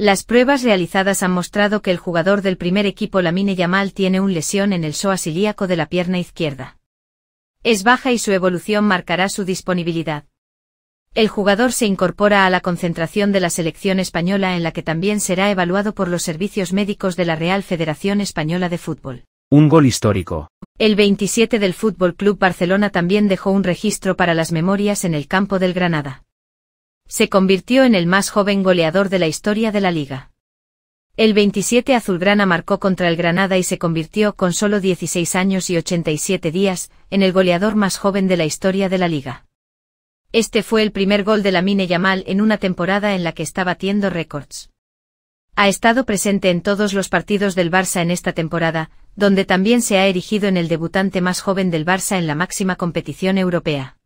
Las pruebas realizadas han mostrado que el jugador del primer equipo Lamine Yamal tiene un lesión en el psoas ilíaco de la pierna izquierda. Es baja y su evolución marcará su disponibilidad. El jugador se incorpora a la concentración de la selección española en la que también será evaluado por los servicios médicos de la Real Federación Española de Fútbol. Un gol histórico. El 27 del Fútbol Club Barcelona también dejó un registro para las memorias en el campo del Granada se convirtió en el más joven goleador de la historia de la liga. El 27 azulgrana marcó contra el Granada y se convirtió con solo 16 años y 87 días en el goleador más joven de la historia de la liga. Este fue el primer gol de la Mine Yamal en una temporada en la que está batiendo récords. Ha estado presente en todos los partidos del Barça en esta temporada, donde también se ha erigido en el debutante más joven del Barça en la máxima competición europea.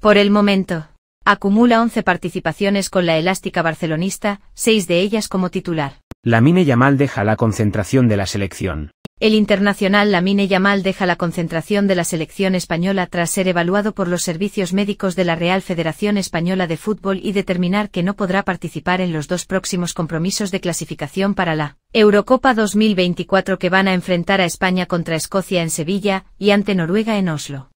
Por el momento, Acumula 11 participaciones con la elástica barcelonista, 6 de ellas como titular. Lamine Yamal deja la concentración de la selección. El internacional Lamine Yamal deja la concentración de la selección española tras ser evaluado por los servicios médicos de la Real Federación Española de Fútbol y determinar que no podrá participar en los dos próximos compromisos de clasificación para la Eurocopa 2024 que van a enfrentar a España contra Escocia en Sevilla y ante Noruega en Oslo.